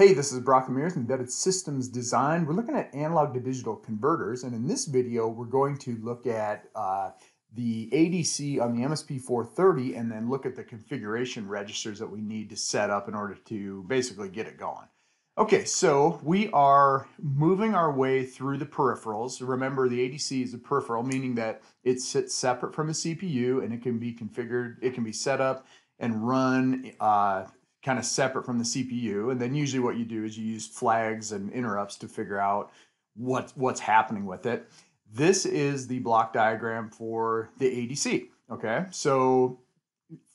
Hey, this is Brock Amir from Embedded Systems Design. We're looking at analog to digital converters, and in this video, we're going to look at uh, the ADC on the MSP430 and then look at the configuration registers that we need to set up in order to basically get it going. Okay, so we are moving our way through the peripherals. Remember, the ADC is a peripheral, meaning that it sits separate from the CPU and it can be configured, it can be set up and run uh, kind of separate from the CPU. And then usually what you do is you use flags and interrupts to figure out what, what's happening with it. This is the block diagram for the ADC. Okay, so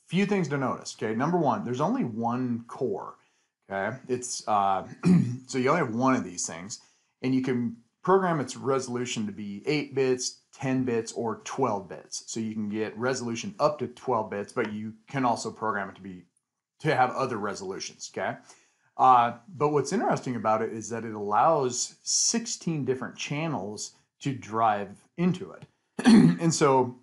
few things to notice. Okay, number one, there's only one core. Okay, it's uh, so you only have one of these things, and you can program its resolution to be 8 bits, 10 bits, or 12 bits. So you can get resolution up to 12 bits, but you can also program it to be to have other resolutions. Okay. Uh, but what's interesting about it is that it allows 16 different channels to drive into it. and so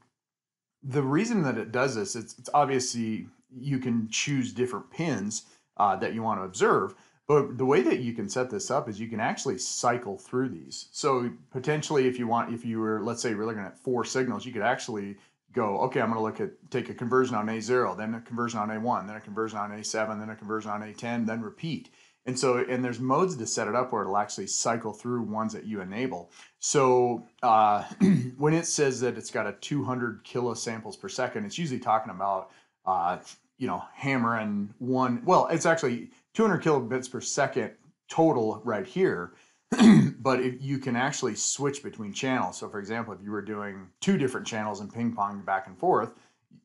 the reason that it does this, it's, it's obviously you can choose different pins uh, that you want to observe. But the way that you can set this up is you can actually cycle through these. So potentially if you want, if you were, let's say we're looking at four signals, you could actually go, okay, I'm going to look at take a conversion on A0, then a conversion on A1, then a conversion on A7, then a conversion on A10, then repeat. And so, and there's modes to set it up where it'll actually cycle through ones that you enable. So uh, when it says that it's got a 200 kilo samples per second, it's usually talking about, uh, you know, hammering one, well, it's actually 200 kilobits per second total right here. but if you can actually switch between channels. So, for example, if you were doing two different channels and ping pong back and forth,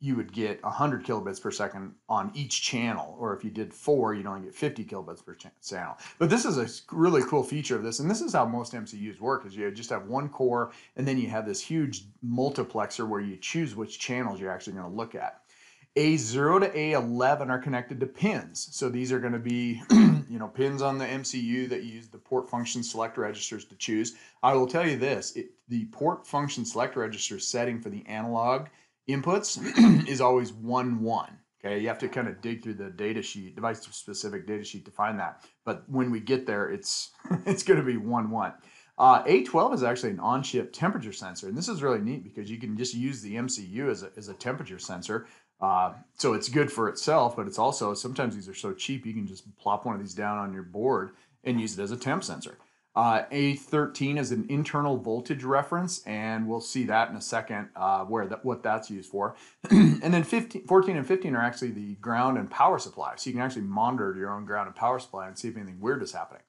you would get 100 kilobits per second on each channel. Or if you did four, you'd only get 50 kilobits per channel. But this is a really cool feature of this. And this is how most MCUs work is you just have one core and then you have this huge multiplexer where you choose which channels you're actually going to look at. A0 to A11 are connected to pins. So these are going to be, you know, pins on the MCU that you use the port function select registers to choose. I will tell you this, it, the port function select register setting for the analog inputs is always 1 1. Okay, you have to kind of dig through the data sheet, device specific data sheet to find that. But when we get there, it's it's going to be 1 1. Uh, A12 is actually an on-chip temperature sensor, and this is really neat because you can just use the MCU as a, as a temperature sensor. Uh, so it's good for itself, but it's also sometimes these are so cheap you can just plop one of these down on your board and use it as a temp sensor. Uh, A13 is an internal voltage reference, and we'll see that in a second uh, where that what that's used for. and then 15, 14 and 15 are actually the ground and power supply, so you can actually monitor your own ground and power supply and see if anything weird is happening.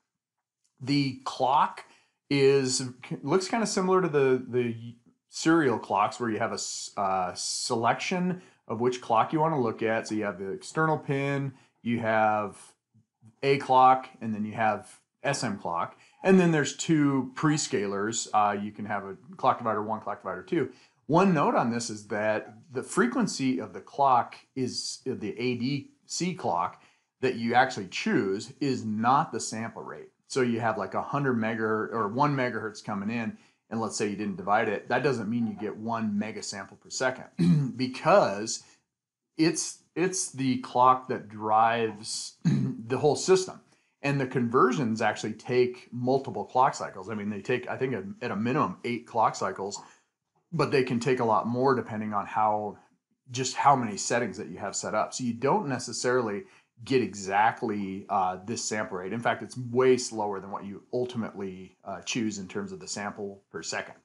The clock is looks kind of similar to the the serial clocks where you have a uh, selection of which clock you want to look at. So you have the external pin, you have A clock, and then you have SM clock. And then there's two prescalers. Uh, you can have a clock divider one, clock divider two. One note on this is that the frequency of the clock is the ADC clock that you actually choose is not the sample rate. So you have like a 100 megahertz or 1 megahertz coming in and let's say you didn't divide it, that doesn't mean you get one mega sample per second because it's it's the clock that drives the whole system. And the conversions actually take multiple clock cycles. I mean, they take, I think, at a minimum eight clock cycles, but they can take a lot more depending on how just how many settings that you have set up. So you don't necessarily get exactly uh, this sample rate. In fact, it's way slower than what you ultimately uh, choose in terms of the sample per second.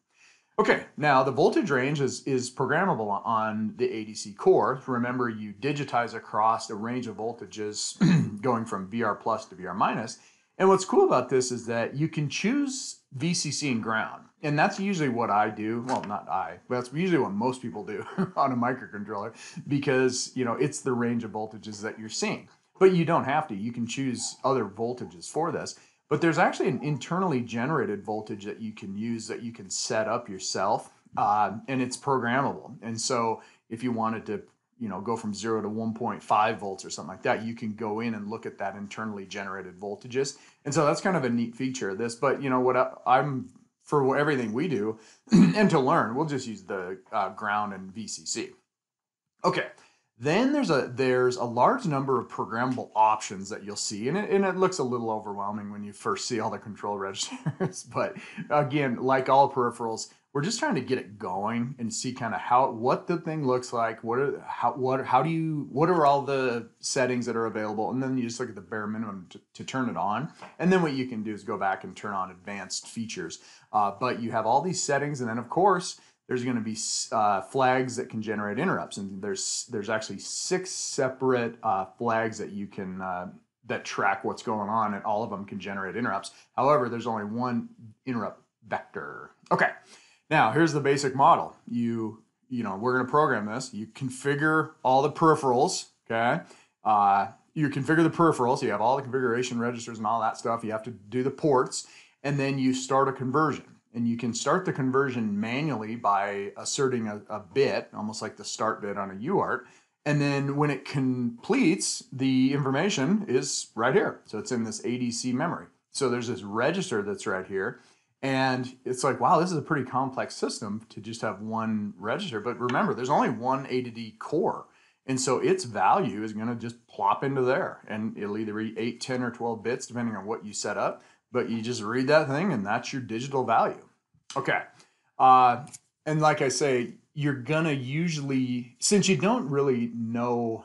Okay, now the voltage range is, is programmable on the ADC core. Remember, you digitize across a range of voltages going from VR plus to VR minus. And what's cool about this is that you can choose VCC and ground. And that's usually what I do. Well, not I, but that's usually what most people do on a microcontroller because, you know, it's the range of voltages that you're seeing. But you don't have to. You can choose other voltages for this. But there's actually an internally generated voltage that you can use that you can set up yourself, uh, and it's programmable. And so if you wanted to, you know, go from zero to 1.5 volts or something like that, you can go in and look at that internally generated voltages. And so that's kind of a neat feature of this. But you know what? I, I'm for everything we do and to learn, we'll just use the uh, ground and VCC. Okay, then there's a there's a large number of programmable options that you'll see, and it, and it looks a little overwhelming when you first see all the control registers. but again, like all peripherals, we're just trying to get it going and see kind of how what the thing looks like. What are how what how do you what are all the settings that are available, and then you just look at the bare minimum to, to turn it on. And then what you can do is go back and turn on advanced features. Uh, but you have all these settings, and then of course there's going to be uh, flags that can generate interrupts, and there's there's actually six separate uh, flags that you can uh, that track what's going on, and all of them can generate interrupts. However, there's only one interrupt vector. Okay, now here's the basic model. You you know we're going to program this. You configure all the peripherals. Okay, uh, you configure the peripherals. So you have all the configuration registers and all that stuff. You have to do the ports, and then you start a conversion. And you can start the conversion manually by asserting a, a bit, almost like the start bit on a UART. And then when it completes, the information is right here. So it's in this ADC memory. So there's this register that's right here. And it's like, wow, this is a pretty complex system to just have one register. But remember, there's only one A to D core. And so its value is going to just plop into there. And it'll either be 8, 10, or 12 bits, depending on what you set up but you just read that thing and that's your digital value. Okay. Uh, and like I say, you're going to usually, since you don't really know,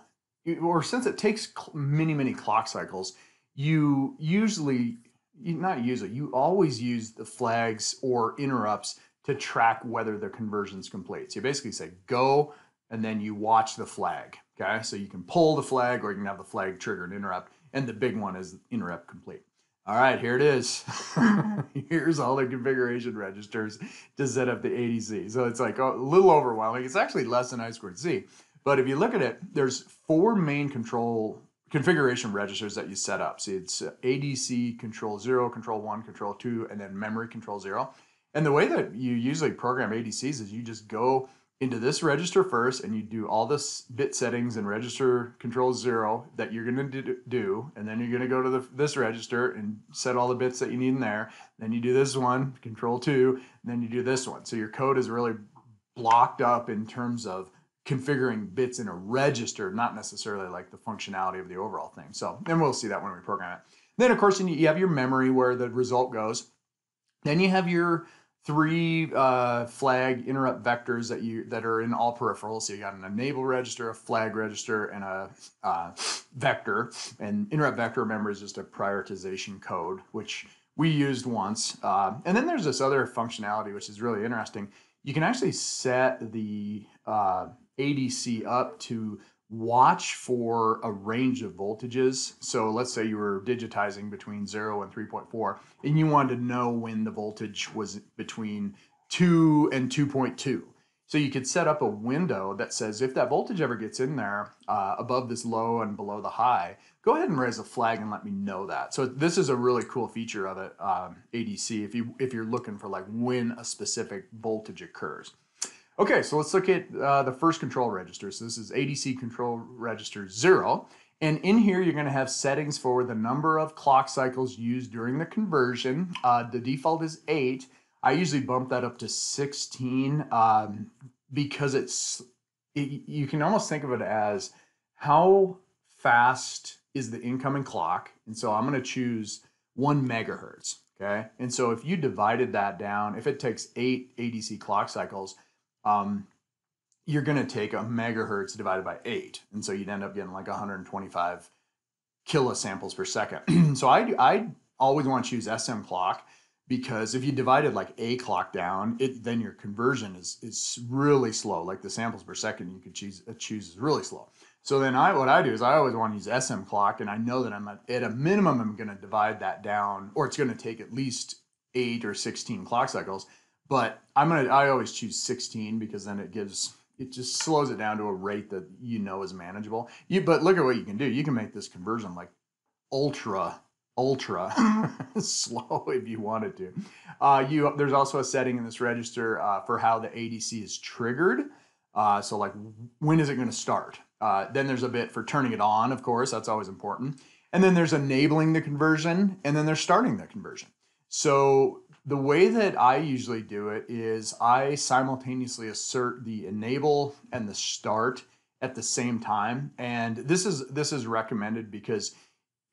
or since it takes many, many clock cycles, you usually, not usually, you always use the flags or interrupts to track whether the conversion's complete. So you basically say go and then you watch the flag. Okay. So you can pull the flag or you can have the flag trigger an interrupt. And the big one is interrupt complete all right, here it is. Uh-huh. Here's all the configuration registers to set up the ADC. So it's like a little overwhelming. It's actually less than I squared Z. But if you look at it, there's four main control configuration registers that you set up. See, it's ADC control zero, control one, control two, and then memory control zero. And the way that you usually program ADCs is you just go into this register first and you do all this bit settings and register control zero that you're going to do and then you're going to go to the, this register and set all the bits that you need in there then you do this one control two then you do this one so your code is really blocked up in terms of configuring bits in a register not necessarily like the functionality of the overall thing so and we'll see that when we program it then of course you have your memory where the result goes then you have your three uh, flag interrupt vectors that you that are in all peripherals. So you got an enable register, a flag register, and a uh, vector. And interrupt vector, remember, is just a prioritization code, which we used once. Uh, and then there's this other functionality, which is really interesting. You can actually set the uh, ADC up to watch for a range of voltages. So let's say you were digitizing between 0 and 3.4, and you wanted to know when the voltage was between 2 and 2.2. So you could set up a window that says if that voltage ever gets in there uh, above this low and below the high, go ahead and raise a flag and let me know that. So this is a really cool feature of it, um, ADC, if, you, if you're looking for like when a specific voltage occurs. Okay, so let's look at uh, the first control register. So this is ADC control register zero. And in here, you're gonna have settings for the number of clock cycles used during the conversion. Uh, the default is eight. I usually bump that up to 16 um, because it's, it, you can almost think of it as how fast is the incoming clock. And so I'm gonna choose one megahertz, okay? And so if you divided that down, if it takes eight ADC clock cycles, um, you're going to take a megahertz divided by eight. And so you'd end up getting like 125 kilosamples per second. so I, I always want to use SM clock because if you divided like a clock down, it, then your conversion is, is really slow. Like the samples per second you could choose, uh, choose is really slow. So then I, what I do is I always want to use SM clock and I know that I'm at, at a minimum, I'm going to divide that down or it's going to take at least eight or 16 clock cycles. But I'm gonna I always choose 16 because then it gives it just slows it down to a rate that you know is manageable. You but look at what you can do. You can make this conversion like ultra ultra slow if you wanted to. Uh, you there's also a setting in this register uh, for how the ADC is triggered. Uh, so like when is it going to start? Uh, then there's a bit for turning it on, of course, that's always important. And then there's enabling the conversion, and then there's starting the conversion. So the way that I usually do it is I simultaneously assert the enable and the start at the same time. And this is this is recommended because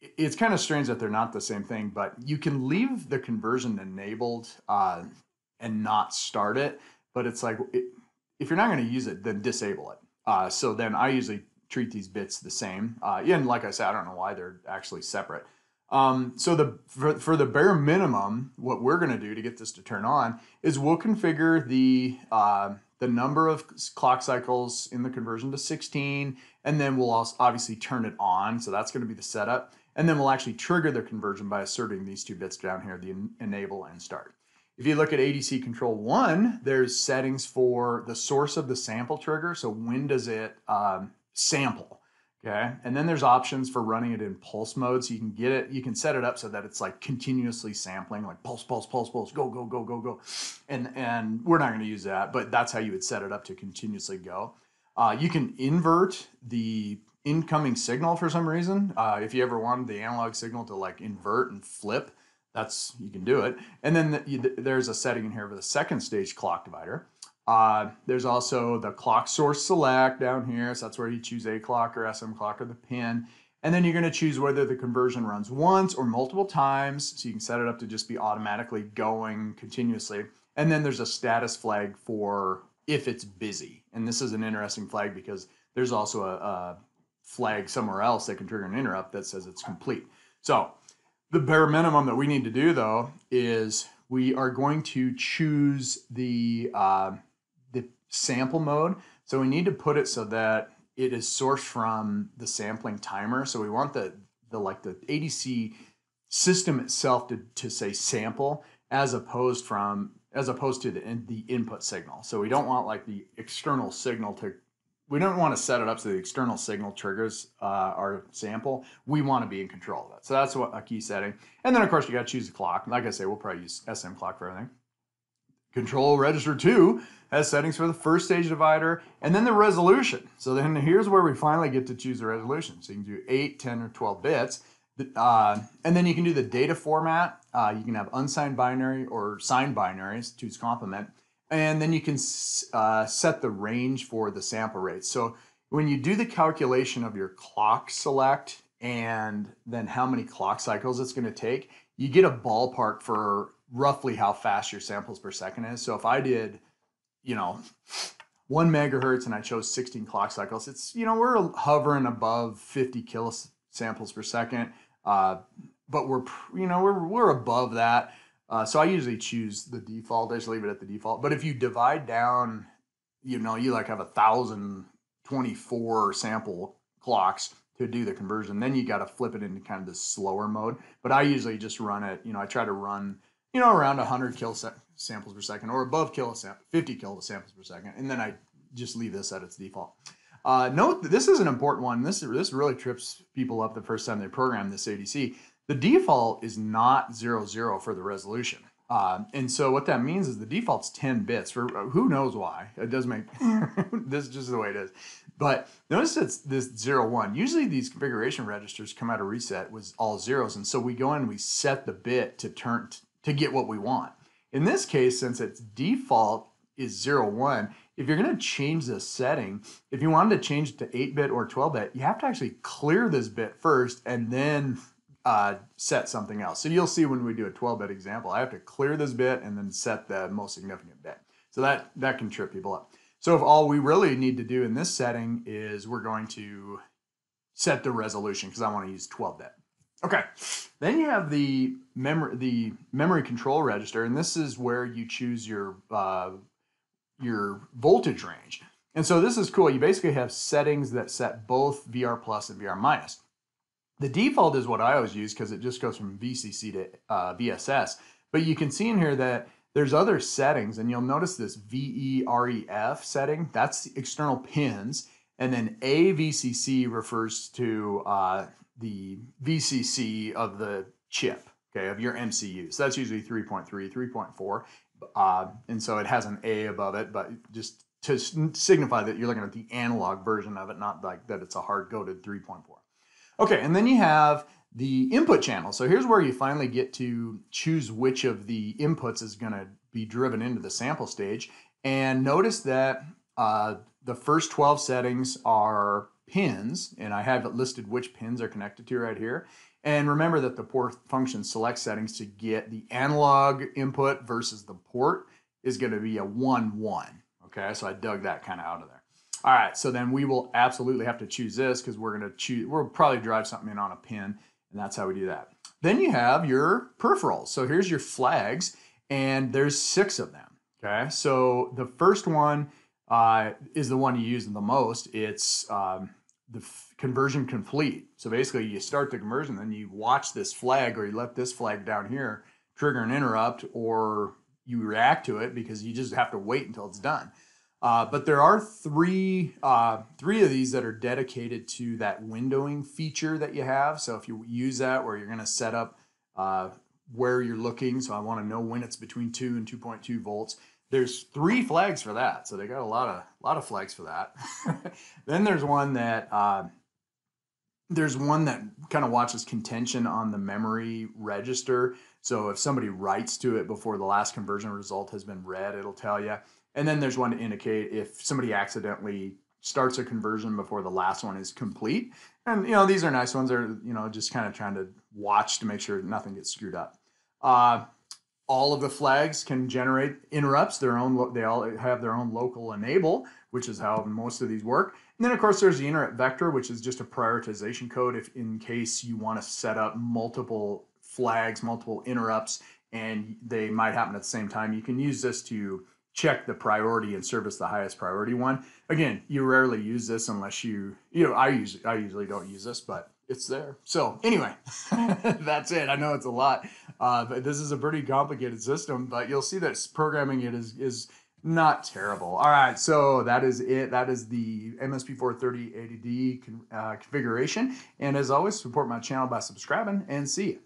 it's kind of strange that they're not the same thing, but you can leave the conversion enabled uh, and not start it. But it's like it, if you're not going to use it, then disable it. Uh, so then I usually treat these bits the same. Uh, and like I said, I don't know why they're actually separate. Um, so the for, for, the bare minimum, what we're going to do to get this to turn on is we'll configure the uh, the number of clock cycles in the conversion to 16, and then we'll also obviously turn it on. So that's going to be the setup, and then we'll actually trigger the conversion by asserting these two bits down here, the en enable and start. If you look at ADC control one, there's settings for the source of the sample trigger. So when does it um, sample? Okay. And then there's options for running it in pulse mode. So you can get it, you can set it up so that it's like continuously sampling, like pulse, pulse, pulse, pulse, go, go, go, go, go. And and we're not going to use that, but that's how you would set it up to continuously go. Uh, you can invert the incoming signal for some reason. Uh, if you ever wanted the analog signal to like invert and flip, that's you can do it. And then the, you, there's a setting in here for the second stage clock divider. Uh, there's also the clock source select down here. So that's where you choose a clock or SM clock or the pin. And then you're going to choose whether the conversion runs once or multiple times. So you can set it up to just be automatically going continuously. And then there's a status flag for if it's busy. And this is an interesting flag because there's also a, a flag somewhere else that can trigger an interrupt that says it's complete. So the bare minimum that we need to do though is we are going to choose the uh, sample mode. So we need to put it so that it is sourced from the sampling timer. So we want the, the like the ADC system itself to, to say sample as opposed from as opposed to the in, the input signal. So we don't want like the external signal to we don't want to set it up so the external signal triggers uh, our sample. We want to be in control of that. So that's what a key setting. And then of course you got to choose a clock. Like I say, we'll probably use SM clock for everything control register 2 has settings for the first stage divider and then the resolution. So then here's where we finally get to choose the resolution. So you can do 8, 10, or 12 bits. Uh, and then you can do the data format. Uh, you can have unsigned binary or signed binaries, choose complement. And then you can uh, set the range for the sample rate. So when you do the calculation of your clock select and then how many clock cycles it's going to take, you get a ballpark for roughly how fast your samples per second is. So if I did, you know, one megahertz and I chose 16 clock cycles, it's, you know, we're hovering above 50 kilosamples per second. Uh, but we're, you know, we're, we're above that. Uh, so I usually choose the default. I just leave it at the default. But if you divide down, you know, you like have a thousand twenty four sample clocks to do the conversion. Then you got to flip it into kind of the slower mode. But I usually just run it, you know, I try to run you know, around 100 kill samples per second or above kill sam- 50 kill samples per second. And then I just leave this at its default. Uh, note that this is an important one. This, this really trips people up the first time they program this ADC. The default is not zero zero for the resolution. Uh, and so what that means is the default's 10 bits for uh, who knows why. It does make this is just the way it is. But notice it's this zero one. Usually these configuration registers come out of reset with all zeros. And so we go in, we set the bit to turn to get what we want. In this case, since its default is 1, if you're going to change this setting, if you wanted to change it to 8-bit or 12-bit, you have to actually clear this bit first and then uh, set something else. So you'll see when we do a 12-bit example, I have to clear this bit and then set the most significant bit. So that, that can trip people up. So if all we really need to do in this setting is we're going to set the resolution because I want to use 12-bit. Okay. Then you have the memory the memory control register, and this is where you choose your uh, your voltage range. And so this is cool. You basically have settings that set both VR plus and VR minus. The default is what I always use because it just goes from VCC to uh, VSS. But you can see in here that there's other settings, and you'll notice this VEREF setting. That's external pins, and then AVCC refers to uh, the VCC of the chip, okay, of your MCU. So that's usually 3.3, 3.4. Uh, and so it has an A above it, but just to signify that you're looking at the analog version of it, not like that it's a hard coded 3.4. Okay, and then you have the input channel. So here's where you finally get to choose which of the inputs is going to be driven into the sample stage. And notice that uh, the first 12 settings are pins, and I have it listed which pins are connected to right here. And remember that the port function select settings to get the analog input versus the port is going to be a 1 1. Okay, so I dug that kind of out of there. All right, so then we will absolutely have to choose this because we're going to choose, we'll probably drive something in on a pin, and that's how we do that. Then you have your peripherals. So here's your flags, and there's six of them. Okay, so the first one uh, is the one you use the most. It's um, the f- conversion complete. So basically, you start the conversion, then you watch this flag or you let this flag down here trigger an interrupt, or you react to it because you just have to wait until it's done. Uh, but there are three uh, three of these that are dedicated to that windowing feature that you have. So if you use that where you're going to set up uh, where you're looking, so I want to know when it's between two and 2.2 volts there's three flags for that. So they got a lot of a lot of flags for that. then there's one that uh, there's one that kind of watches contention on the memory register. So if somebody writes to it before the last conversion result has been read, it'll tell you. And then there's one to indicate if somebody accidentally starts a conversion before the last one is complete. And you know these are nice ones. They're you know just kind of trying to watch to make sure nothing gets screwed up. Uh, all of the flags can generate interrupts their own they all have their own local enable which is how most of these work and then of course there's the interrupt vector which is just a prioritization code if in case you want to set up multiple flags multiple interrupts and they might happen at the same time you can use this to check the priority and service the highest priority one again you rarely use this unless you you know i use i usually don't use this but it's there. So anyway, that's it. I know it's a lot. Uh, but this is a pretty complicated system, but you'll see that programming it is is not terrible. All right, so that is it. That is the MSP 430 ADD con, uh, configuration. And as always, support my channel by subscribing and see you.